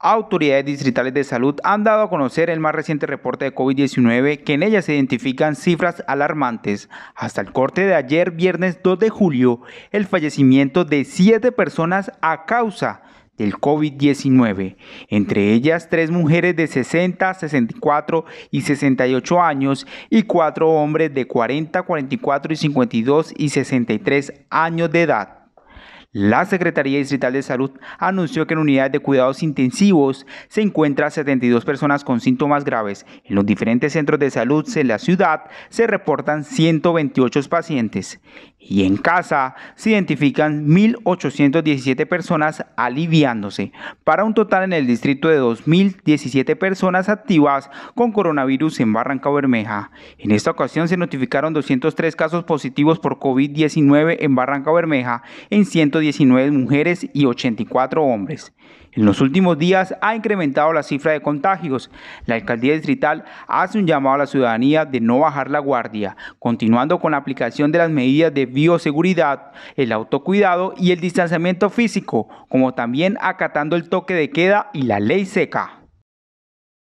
Autoridades distritales de salud han dado a conocer el más reciente reporte de COVID-19 que en ella se identifican cifras alarmantes. Hasta el corte de ayer, viernes 2 de julio, el fallecimiento de siete personas a causa del COVID-19, entre ellas tres mujeres de 60, 64 y 68 años y cuatro hombres de 40, 44 y 52 y 63 años de edad. La Secretaría Distrital de Salud anunció que en unidades de cuidados intensivos se encuentran 72 personas con síntomas graves. En los diferentes centros de salud en la ciudad se reportan 128 pacientes y en casa se identifican 1.817 personas aliviándose, para un total en el distrito de 2.017 personas activas con coronavirus en Barranca Bermeja. En esta ocasión se notificaron 203 casos positivos por COVID-19 en Barranca Bermeja en 110 19 mujeres y 84 hombres. En los últimos días ha incrementado la cifra de contagios. La alcaldía distrital hace un llamado a la ciudadanía de no bajar la guardia, continuando con la aplicación de las medidas de bioseguridad, el autocuidado y el distanciamiento físico, como también acatando el toque de queda y la ley seca.